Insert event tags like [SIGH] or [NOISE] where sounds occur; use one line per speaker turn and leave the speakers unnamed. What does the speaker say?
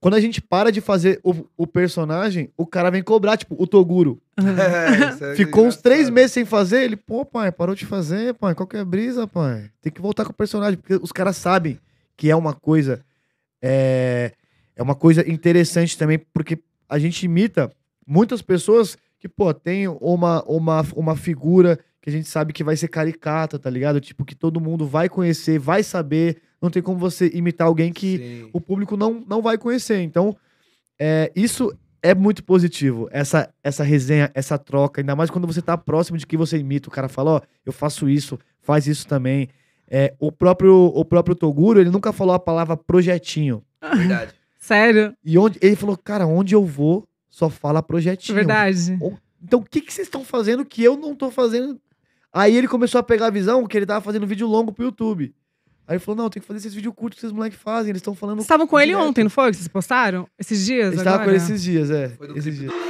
Quando a gente para de fazer o, o personagem, o cara vem cobrar, tipo, o Toguro. [LAUGHS] É, é Ficou uns três meses sem fazer, ele, pô, pai, parou de fazer, pai, qual que é a brisa, pai? Tem que voltar com o personagem, porque os caras sabem que é uma coisa. É, é uma coisa interessante também, porque a gente imita muitas pessoas que, pô, tem uma, uma, uma figura que a gente sabe que vai ser caricata, tá ligado? Tipo, que todo mundo vai conhecer, vai saber não tem como você imitar alguém que Sim. o público não, não vai conhecer. Então, é, isso é muito positivo, essa, essa resenha, essa troca, ainda mais quando você está próximo de que você imita. O cara fala, ó, oh, eu faço isso, faz isso também. É, o, próprio, o próprio Toguro, ele nunca falou a palavra projetinho. É verdade. [LAUGHS] Sério? E onde, ele falou, cara, onde eu vou, só fala projetinho. Verdade. Então, o que, que vocês estão fazendo que eu não estou fazendo? Aí ele começou a pegar a visão que ele estava fazendo vídeo longo pro YouTube. Aí ele falou: não, tem que fazer esses vídeos curtos que esses moleques fazem. Eles estão falando. Vocês estavam com ele ontem, não foi? vocês postaram? Esses dias? Estava com ele esses dias, é. Foi do esses clipe. dias.